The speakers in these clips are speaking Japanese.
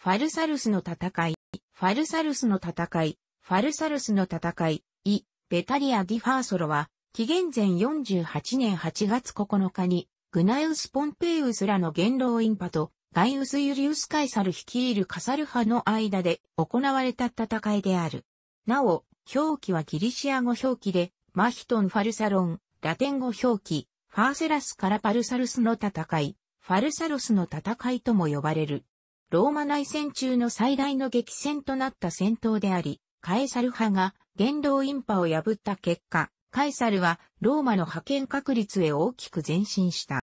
ファルサルスの戦い、ファルサルスの戦い、ファルサルスの戦い、イ、ベタリア・ディファーソロは、紀元前48年8月9日に、グナウス・ポンペイウスらの元老院派と、ガイウス・ユリウス・カイサル率いるカサル派の間で行われた戦いである。なお、表記はギリシア語表記で、マヒトン・ファルサロン、ラテン語表記、ファーセラスからパルサルスの戦い、ファルサルスの戦いとも呼ばれる。ローマ内戦中の最大の激戦となった戦闘であり、カエサル派が元老ンパを破った結果、カエサルはローマの覇権確立へ大きく前進した。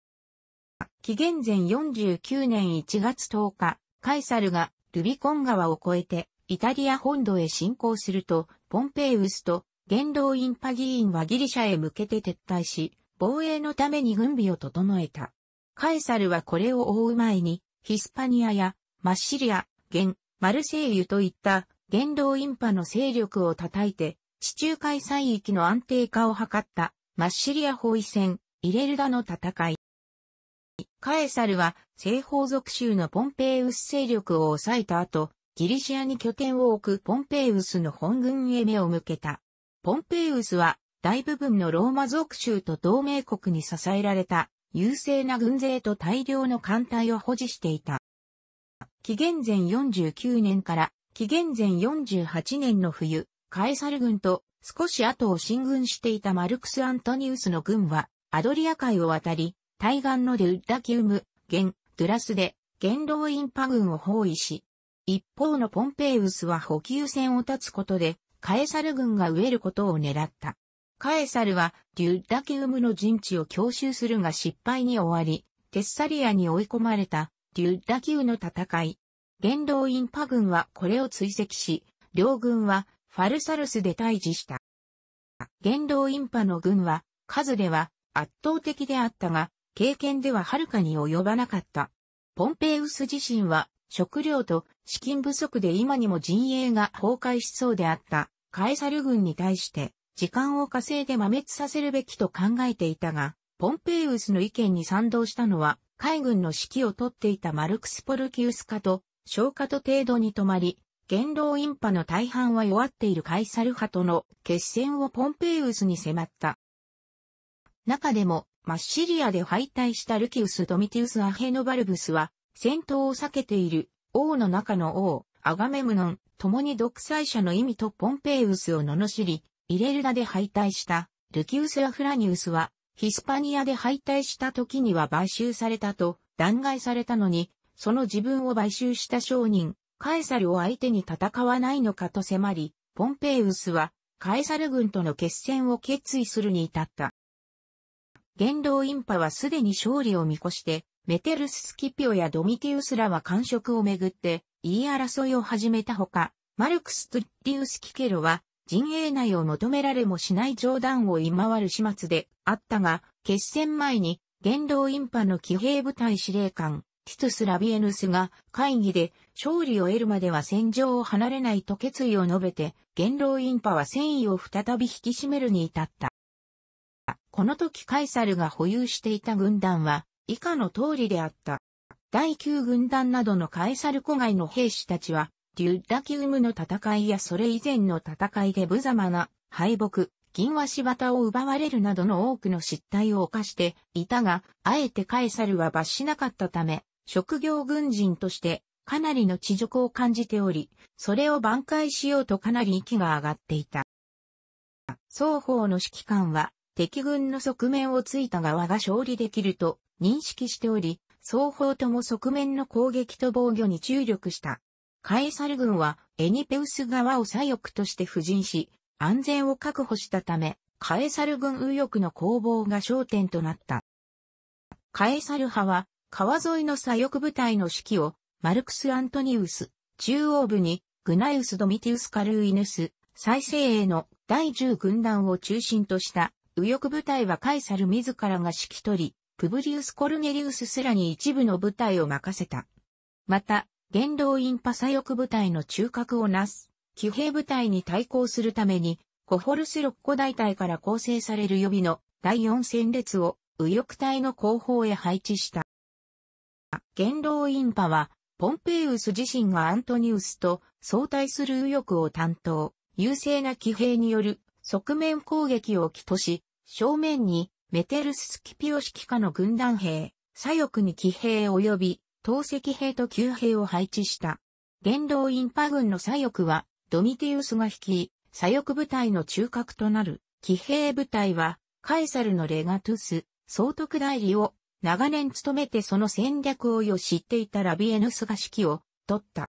紀元前49年1月10日、カエサルがルビコン川を越えてイタリア本土へ侵攻すると、ポンペイウスと元老ンパ議員はギリシャへ向けて撤退し、防衛のために軍備を整えた。カエサルはこれを追う前に、ヒスパニアやマッシリア、ゲン、マルセイユといった元老インパの勢力を叩いて、地中海海域の安定化を図ったマッシリア包囲戦、イレルダの戦い。カエサルは西方属州のポンペイウス勢力を抑えた後、ギリシアに拠点を置くポンペイウスの本軍へ目を向けた。ポンペイウスは大部分のローマ属州と同盟国に支えられた優勢な軍勢と大量の艦隊を保持していた。紀元前49年から紀元前48年の冬、カエサル軍と少し後を進軍していたマルクス・アントニウスの軍は、アドリア海を渡り、対岸のデュッダキウム、ゲン、ドゥラスで、元老院パ軍を包囲し、一方のポンペイウスは補給線を断つことで、カエサル軍が飢えることを狙った。カエサルは、デュッダキウムの陣地を強襲するが失敗に終わり、テッサリアに追い込まれた級打級の戦い。元老院パ軍はこれを追跡し、両軍はファルサルスで対峙した。元老院パの軍は数では圧倒的であったが、経験でははるかに及ばなかった。ポンペイウス自身は食料と資金不足で今にも陣営が崩壊しそうであったカエサル軍に対して時間を稼いで摩滅させるべきと考えていたが、ポンペイウスの意見に賛同したのは海軍の指揮を取っていたマルクス・ポルキウス化と、消化と程度に止まり、元老ンパの大半は弱っているカイサル派との決戦をポンペイウスに迫った。中でも、マッシリアで敗退したルキウス・ドミティウス・アヘノバルブスは、戦闘を避けている王の中の王、アガメムノン、共に独裁者の意味とポンペイウスを罵り、イレルダで敗退したルキウス・アフラニウスは、ヒスパニアで敗退した時には買収されたと弾劾されたのに、その自分を買収した商人、カエサルを相手に戦わないのかと迫り、ポンペイウスはカエサル軍との決戦を決意するに至った。元老インパはすでに勝利を見越して、メテルス・スキピオやドミティウスらは官職をめぐって言い争いを始めたほか、マルクス・トゥッリウス・キケロは陣営内を求められもしない冗談を言い回る始末であったが、決戦前に、元老院派の騎兵部隊司令官、ティトス・ラビエヌスが会議で勝利を得るまでは戦場を離れないと決意を述べて、元老院派は戦意を再び引き締めるに至った。この時カイサルが保有していた軍団は以下の通りであった。第9軍団などのカイサル古外の兵士たちはデュッダキウムの戦いやそれ以前の戦いで無様な敗北、銀和柴田を奪われるなどの多くの失態を犯していたが、あえてカエサルは罰しなかったため、職業軍人としてかなりの恥辱を感じており、それを挽回しようとかなり息が上がっていた。双方の指揮官は敵軍の側面をついた側が勝利できると認識しており、双方とも側面の攻撃と防御に注力した。カエサル軍はエニペウス側を左翼として布陣し、安全を確保したため、カエサル軍右翼の攻防が焦点となった。カエサル派は、川沿いの左翼部隊の指揮を、マルクス・アントニウス、中央部に、グナイウス・ドミティウス・カルーイヌス、再生への第10軍団を中心とした、右翼部隊はカエサル自らが指揮取り、プブリウス・コルネリウスすらに一部の部隊を任せた。また、元老院パサ翼部隊の中核をなす、騎兵部隊に対抗するために、コホルス六個大隊から構成される予備の第四戦列を右翼隊の後方へ配置した。元老院パは、ポンペイウス自身がアントニウスと相対する右翼を担当、優勢な騎兵による側面攻撃を起とし、正面にメテルススキピオ指揮下の軍団兵、左翼に騎兵及び投石兵と旧兵を配置した。元老ンパ軍の左翼は、ドミティウスが率い、左翼部隊の中核となる、騎兵部隊は、カエサルのレガトゥス、総督代理を、長年務めてその戦略をよ知っていたラビエヌスが指揮を、取った。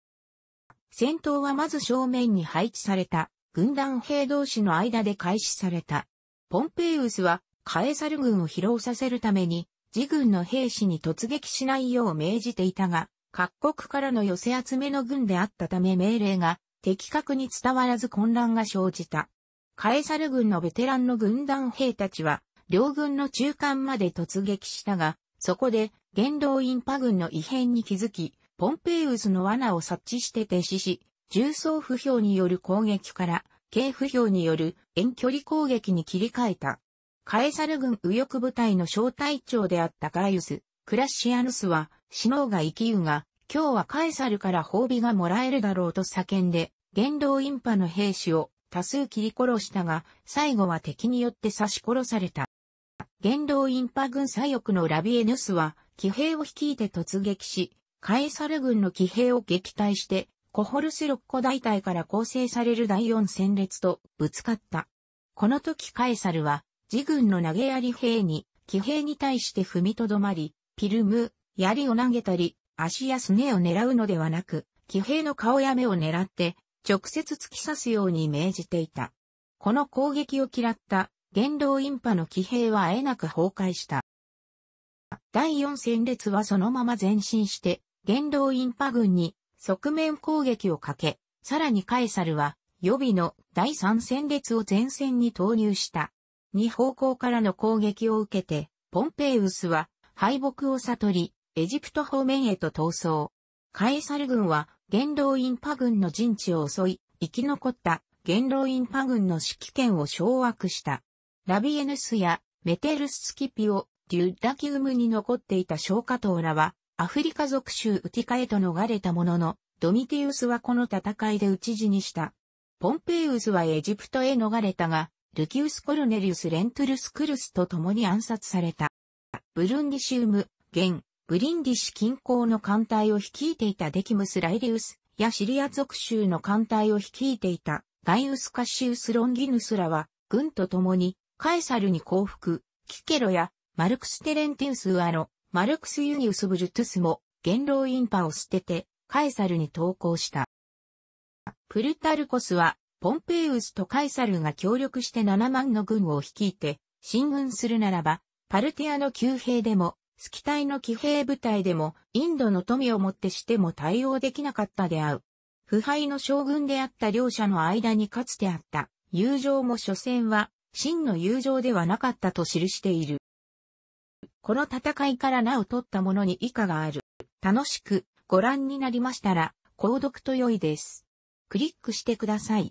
戦闘はまず正面に配置された、軍団兵同士の間で開始された。ポンペイウスは、カエサル軍を疲労させるために、自軍の兵士に突撃しないよう命じていたが、各国からの寄せ集めの軍であったため命令が的確に伝わらず混乱が生じた。カエサル軍のベテランの軍団兵たちは、両軍の中間まで突撃したが、そこで、元老院パ軍の異変に気づき、ポンペイウスの罠を察知して停止し、重装不評による攻撃から、軽不評による遠距離攻撃に切り替えた。カエサル軍右翼部隊の小隊長であったガイウス、クラッシアヌスは、死のうが生きうが、今日はカエサルから褒美がもらえるだろうと叫んで、元老インパの兵士を多数切り殺したが、最後は敵によって刺し殺された。元老インパ軍左翼のラビエヌスは、騎兵を率いて突撃し、カエサル軍の騎兵を撃退して、コホルス六個大隊から構成される第四戦列とぶつかった。この時カエサルは自軍の投げ槍兵に、騎兵に対して踏みとどまり、ピルム、槍を投げたり、足やすねを狙うのではなく、騎兵の顔や目を狙って、直接突き刺すように命じていた。この攻撃を嫌った元老ンパの騎兵はあえなく崩壊した。第四戦列はそのまま前進して、元老ンパ軍に側面攻撃をかけ、さらにカエサルは予備の第三戦列を前線に投入した。二方向からの攻撃を受けて、ポンペイウスは敗北を悟り、エジプト方面へと逃走。カエサル軍は元老院パ軍の陣地を襲い、生き残った元老院パ軍の指揮権を掌握した。ラビエヌスやメテルススキピオ、デュッダキウムに残っていた小加島らは、アフリカ属州ウティカへと逃れたものの、ドミティウスはこの戦いで討ち死にした。ポンペイウスはエジプトへ逃れたが、ルキウス・コルネリウス・レントルス・クルスと共に暗殺された。ブルンディシウム、現、ブリンディシ近郊の艦隊を率いていたデキムス・ライリウスやシリア属州の艦隊を率いていたガイウス・カシウス・ロンギヌスらは、軍と共にカエサルに降伏、キケロやマルクス・テレンティウス・アロ、マルクス・ユニウス・ブルトゥスも元老インパを捨ててカエサルに投降した。プルタルコスはポンペイウスとカイサルが協力して7万の軍を率いて、進軍するならば、パルティアの旧兵でも、スキタイの騎兵部隊でも、インドの富をもってしても対応できなかったであう。腐敗の将軍であった両者の間にかつてあった、友情も所詮は、真の友情ではなかったと記している。この戦いから名を取ったものに以下がある。楽しくご覧になりましたら、購読と良いです。クリックしてください。